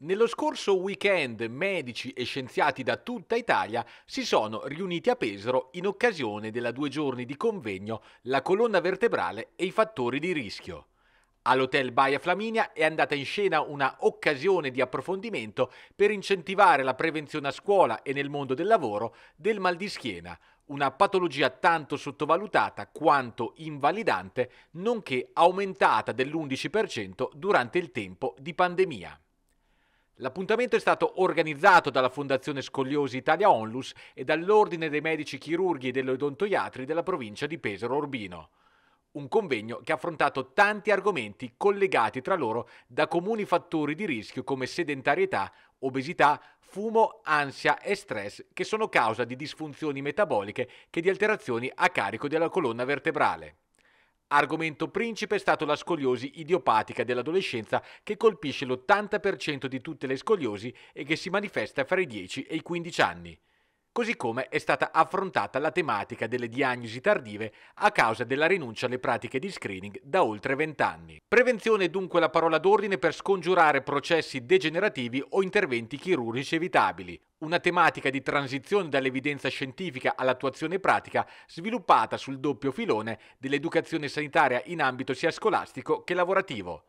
Nello scorso weekend medici e scienziati da tutta Italia si sono riuniti a Pesaro in occasione della due giorni di convegno La colonna vertebrale e i fattori di rischio. All'Hotel Baia Flaminia è andata in scena una occasione di approfondimento per incentivare la prevenzione a scuola e nel mondo del lavoro del mal di schiena, una patologia tanto sottovalutata quanto invalidante, nonché aumentata dell'11% durante il tempo di pandemia. L'appuntamento è stato organizzato dalla Fondazione Scogliosi Italia Onlus e dall'Ordine dei Medici Chirurghi e degli Odontoiatri della provincia di Pesaro Orbino. Un convegno che ha affrontato tanti argomenti collegati tra loro da comuni fattori di rischio come sedentarietà, obesità, fumo, ansia e stress che sono causa di disfunzioni metaboliche che di alterazioni a carico della colonna vertebrale. Argomento principe è stato la scoliosi idiopatica dell'adolescenza che colpisce l'80% di tutte le scoliosi e che si manifesta fra i 10 e i 15 anni così come è stata affrontata la tematica delle diagnosi tardive a causa della rinuncia alle pratiche di screening da oltre vent'anni. Prevenzione è dunque la parola d'ordine per scongiurare processi degenerativi o interventi chirurgici evitabili, una tematica di transizione dall'evidenza scientifica all'attuazione pratica sviluppata sul doppio filone dell'educazione sanitaria in ambito sia scolastico che lavorativo.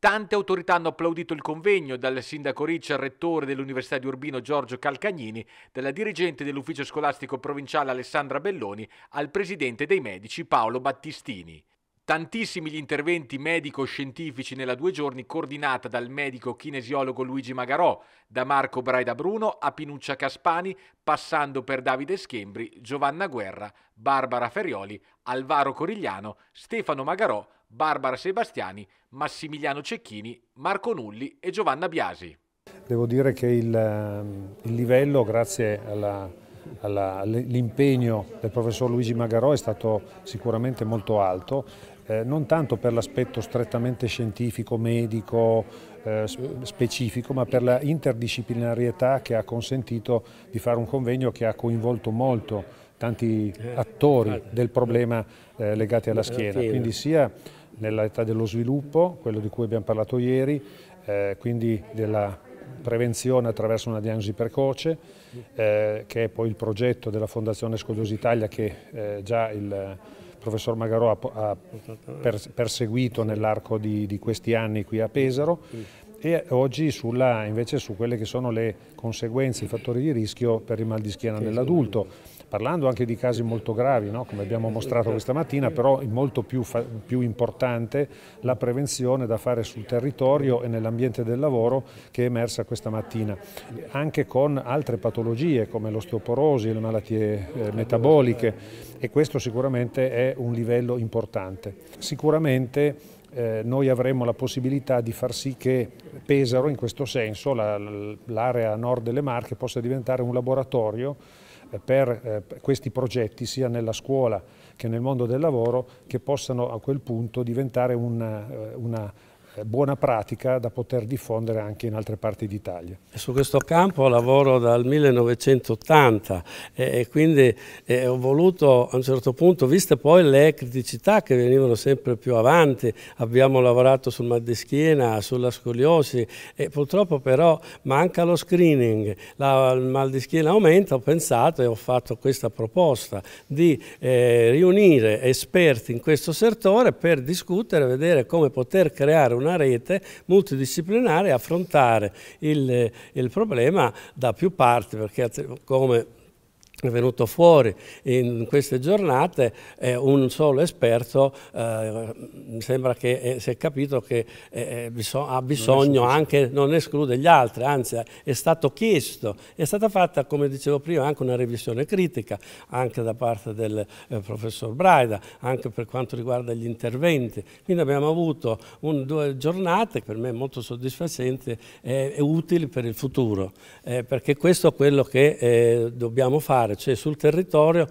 Tante autorità hanno applaudito il convegno, dal sindaco Ricci al rettore dell'Università di Urbino Giorgio Calcagnini, dalla dirigente dell'ufficio scolastico provinciale Alessandra Belloni al presidente dei medici Paolo Battistini. Tantissimi gli interventi medico-scientifici nella due giorni coordinata dal medico kinesiologo Luigi Magarò, da Marco Braida Bruno a Pinuccia Caspani, passando per Davide Schembri, Giovanna Guerra, Barbara Ferrioli, Alvaro Corigliano, Stefano Magarò, Barbara Sebastiani, Massimiliano Cecchini, Marco Nulli e Giovanna Biasi. Devo dire che il, ehm, il livello, grazie all'impegno del professor Luigi Magarò, è stato sicuramente molto alto, eh, non tanto per l'aspetto strettamente scientifico, medico, eh, specifico, ma per la interdisciplinarietà che ha consentito di fare un convegno che ha coinvolto molto tanti attori eh, del problema eh, legati alla eh, schiena, quindi sia nell'età dello sviluppo, quello di cui abbiamo parlato ieri, eh, quindi della prevenzione attraverso una diagnosi precoce, eh, che è poi il progetto della Fondazione Scoliosi Italia che eh, già il professor Magarò ha, perseguito nell'arco di, di questi anni qui a Pesaro e oggi sulla, invece su quelle che sono le conseguenze, i fattori di rischio per il mal di schiena nell'adulto parlando anche di casi molto gravi, no? come abbiamo mostrato questa mattina, però è molto più, più, importante la prevenzione da fare sul territorio e nell'ambiente del lavoro che è emersa questa mattina, anche con altre patologie come l'osteoporosi, le malattie eh, metaboliche e questo sicuramente è un livello importante. Sicuramente eh, noi avremo la possibilità di far sì che Pesaro, in questo senso, l'area nord delle Marche, possa diventare un laboratorio eh, per eh, questi progetti sia nella scuola che nel mondo del lavoro che possano a quel punto diventare eh, una, una eh, buona pratica da poter diffondere anche in altre parti d'Italia. Su questo campo lavoro dal 1980 e, quindi eh, ho voluto a un certo punto, viste poi le criticità che venivano sempre più avanti, abbiamo lavorato sul mal di schiena, sulla scoliosi e purtroppo però manca lo screening, La, il mal di schiena aumenta, ho pensato e ho fatto questa proposta di eh, riunire esperti in questo settore per discutere, vedere come poter creare una una rete multidisciplinare e affrontare il, eh, il problema da più parti, perché eh, come è venuto fuori in queste giornate eh, un solo esperto, eh, mi sembra che eh, si è capito che eh, eh, biso ha bisogno non anche, non esclude gli altri, anzi eh, è stato chiesto, è stata fatta come dicevo prima anche una revisione critica anche da parte del professor Braida, anche per quanto riguarda gli interventi, quindi abbiamo avuto un, due giornate per me molto soddisfacenti e utili per il futuro, perché questo è quello che dobbiamo fare cioè sul territorio,